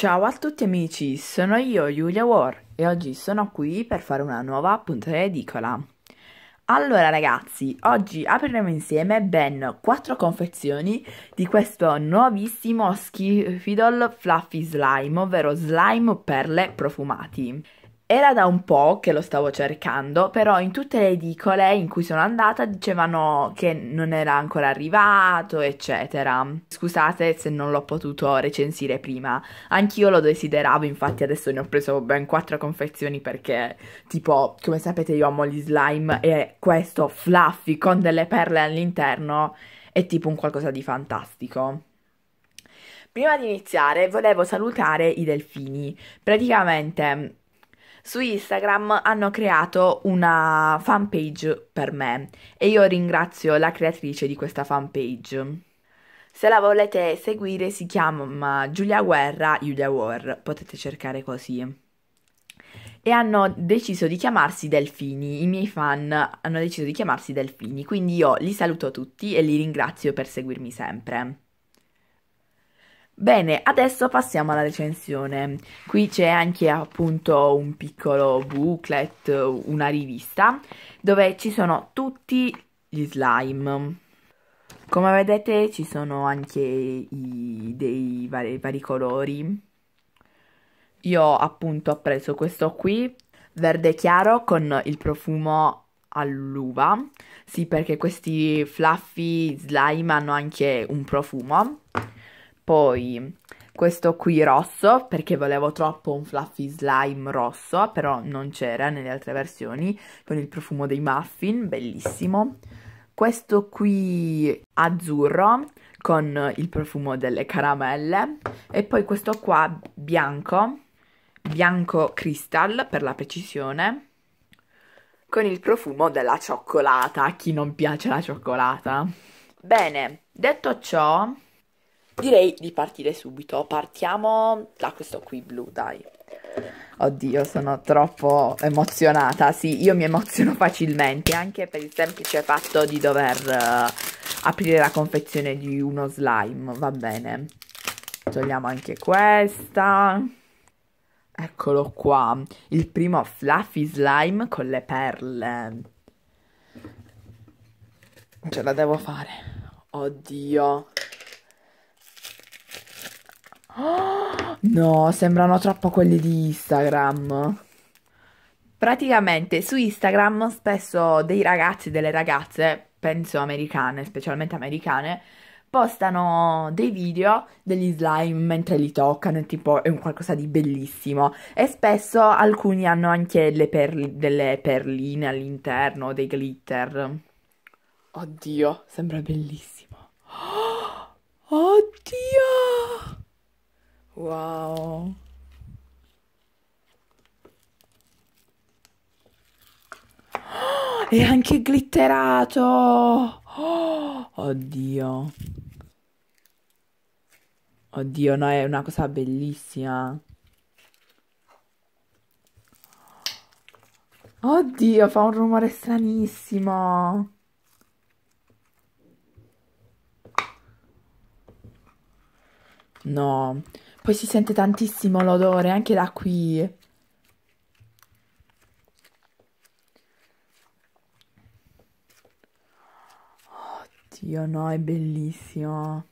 Ciao a tutti amici, sono io Giulia War e oggi sono qui per fare una nuova puntata edicola. Allora ragazzi, oggi apriremo insieme ben 4 confezioni di questo nuovissimo Skifidol Fluffy Slime, ovvero slime perle profumati. Era da un po' che lo stavo cercando, però in tutte le edicole in cui sono andata dicevano che non era ancora arrivato, eccetera. Scusate se non l'ho potuto recensire prima. Anch'io lo desideravo, infatti adesso ne ho preso ben quattro confezioni perché, tipo, come sapete io amo gli slime e questo fluffy con delle perle all'interno è tipo un qualcosa di fantastico. Prima di iniziare volevo salutare i delfini. Praticamente su Instagram hanno creato una fanpage per me e io ringrazio la creatrice di questa fanpage. Se la volete seguire si chiama Giulia Guerra Giulia War, potete cercare così. E hanno deciso di chiamarsi Delfini, i miei fan hanno deciso di chiamarsi Delfini, quindi io li saluto tutti e li ringrazio per seguirmi sempre. Bene, adesso passiamo alla recensione. Qui c'è anche appunto un piccolo booklet, una rivista, dove ci sono tutti gli slime. Come vedete ci sono anche i, dei vari, vari colori. Io appunto ho preso questo qui, verde chiaro con il profumo all'uva. Sì, perché questi fluffy slime hanno anche un profumo. Poi questo qui rosso, perché volevo troppo un fluffy slime rosso, però non c'era nelle altre versioni, con il profumo dei muffin, bellissimo. Questo qui azzurro, con il profumo delle caramelle. E poi questo qua bianco, bianco crystal per la precisione con il profumo della cioccolata, a chi non piace la cioccolata. Bene, detto ciò, Direi di partire subito. Partiamo da questo qui blu, dai. Oddio, sono troppo emozionata. Sì, io mi emoziono facilmente, anche per il semplice fatto di dover uh, aprire la confezione di uno slime. Va bene. Togliamo anche questa. Eccolo qua, il primo fluffy slime con le perle. Ce la devo fare. Oddio, no, sembrano troppo quelli di Instagram. Praticamente su Instagram spesso dei ragazzi e delle ragazze, penso americane, specialmente americane, postano dei video degli slime mentre li toccano, tipo è un qualcosa di bellissimo e spesso alcuni hanno anche perli, delle perline all'interno, dei glitter. Oddio, sembra bellissimo. oddio! Wow. è anche glitterato! Oh, oddio. Oddio, no, è una cosa bellissima. Oddio, fa un rumore stranissimo. No. Poi si sente tantissimo l'odore anche da qui. Oddio, no, è bellissimo.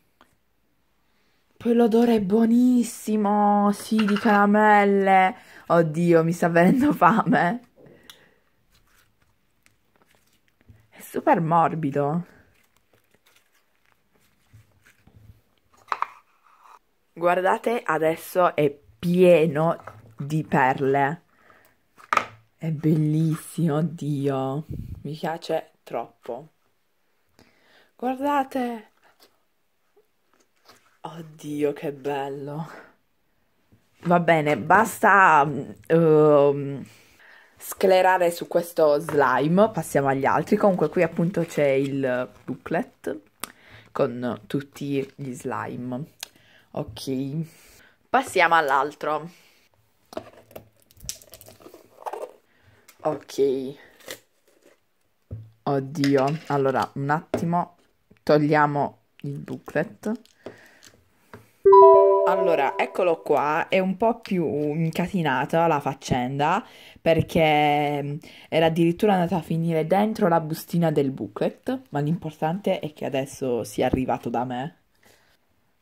Poi l'odore è buonissimo, sì, di caramelle. Oddio, mi sta venendo fame. È super morbido. Guardate, adesso è pieno di perle. È bellissimo, oddio. Mi piace troppo. Guardate. Oddio, che bello. Va bene, basta uh, sclerare su questo slime, passiamo agli altri. Comunque qui appunto c'è il booklet con tutti gli slime ok passiamo all'altro ok oddio allora un attimo togliamo il booklet allora, eccolo qua, è un po' più incatinata la faccenda perché mm, era addirittura andata a finire dentro la bustina del booklet, ma l'importante è che adesso sia arrivato da me.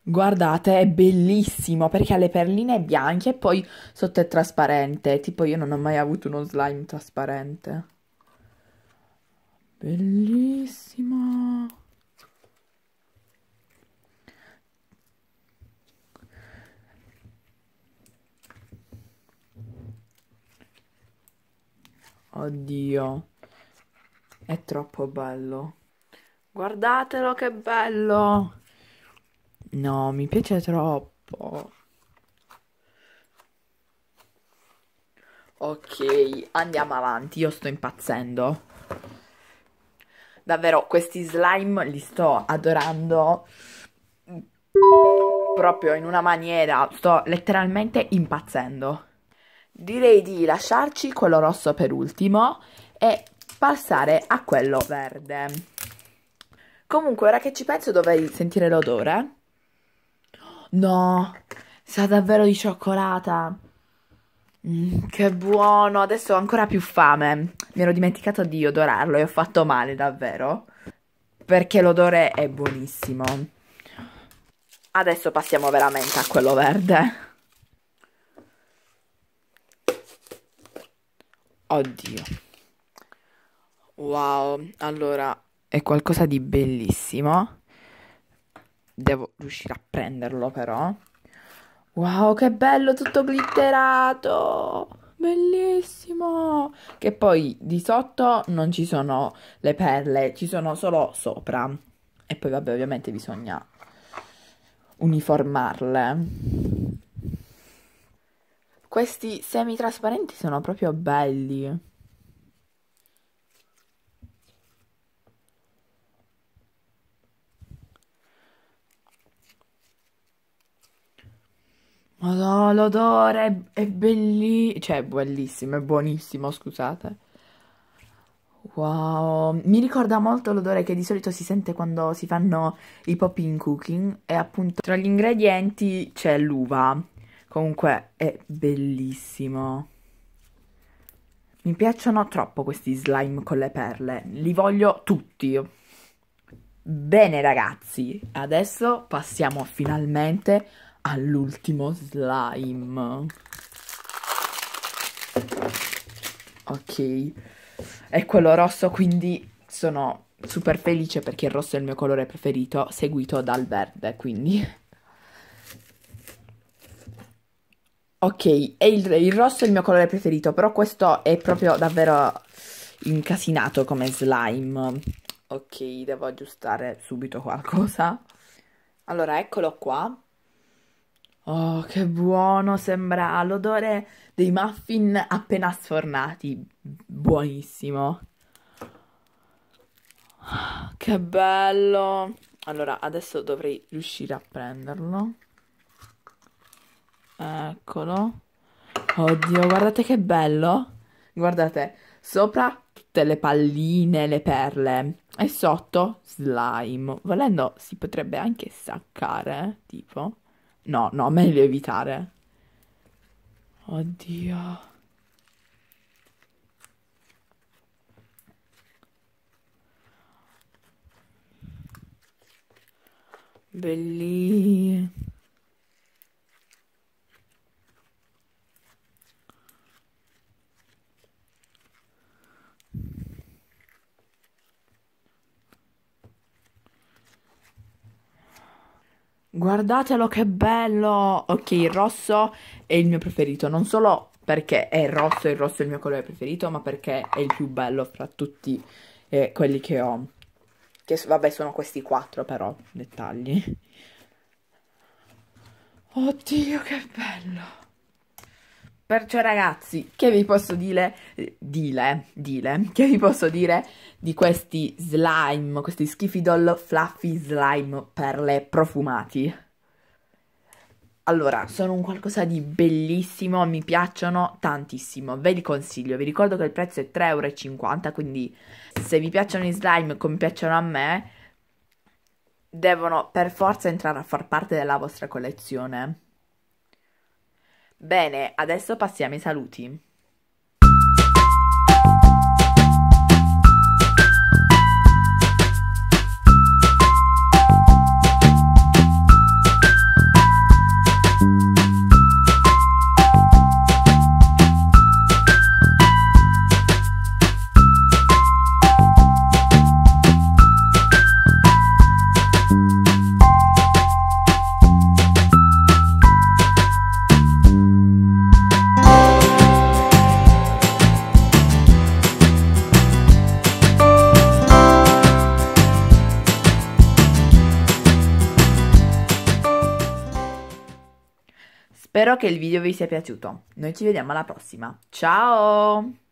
Guardate, è bellissimo perché ha le perline bianche e poi sotto è trasparente. Tipo io non ho mai avuto uno slime trasparente. Bellissimo. Oddio. È troppo bello. Guardatelo che bello. No, mi piace troppo. Ok, andiamo avanti, io sto impazzendo. Davvero, questi slime li sto adorando proprio in una maniera, sto letteralmente impazzendo. Direi di lasciarci quello rosso per ultimo e passare a quello verde. Comunque, ora che ci penso, dovrei sentire l'odore. No, sa davvero di cioccolata. Mm, che buono, adesso ho ancora più fame. Mi ero dimenticato di odorarlo e ho fatto male davvero. Perché l'odore è buonissimo. Adesso passiamo veramente a quello verde. Oddio. Wow, allora è qualcosa di bellissimo. Devo riuscire a prenderlo però. Wow, che bello, tutto glitterato! Bellissimo! Che poi di sotto non ci sono le perle, ci sono solo sopra. E poi vabbè, ovviamente bisogna uniformarle. Questi semi trasparenti sono proprio belli. Madonna, l'odore è, è bellissimo, cioè è bellissimo, è buonissimo, scusate. Wow, mi ricorda molto l'odore che di solito si sente quando si fanno i pop in cooking e appunto tra gli ingredienti c'è l'uva. Comunque è bellissimo. Mi piacciono troppo questi slime con le perle, li voglio tutti. Bene ragazzi, adesso passiamo finalmente all'ultimo slime. Ok. È quello rosso, quindi sono super felice perché il rosso è il mio colore preferito, seguito dal verde, quindi... Ok, il, il, rosso è il mio colore preferito, però questo è proprio davvero incasinato come slime. Ok, devo aggiustare subito qualcosa. Allora, eccolo qua. Oh, che buono, sembra l'odore dei muffin appena sfornati. Buonissimo. Che bello. Allora, adesso dovrei riuscire a prenderlo. Eccolo. Oddio, guardate che bello. Guardate, sopra tutte le palline, le perle. E sotto slime. Volendo si potrebbe anche staccare, eh, tipo. No, no, meglio evitare. Oddio. Bellissimo. Guardatelo che bello! Ok, il rosso è il mio preferito, non solo perché è il rosso, il rosso è il mio colore preferito, ma perché è il più bello fra tutti eh, quelli che ho. Che vabbè, sono questi quattro però, dettagli. Oddio, che bello! Perciò ragazzi, che vi posso dire, dile, dile, che vi posso dire di questi slime, questi schifidol fluffy slime perle profumati? Allora, sono un qualcosa di bellissimo, mi piacciono tantissimo, ve li consiglio, vi ricordo che il prezzo è 3,50€, quindi se vi piacciono i slime come piacciono a me, devono per forza entrare a far parte della vostra collezione. Bene, adesso passiamo ai saluti. Spero che il video vi sia piaciuto. Noi ci vediamo alla prossima. Ciao!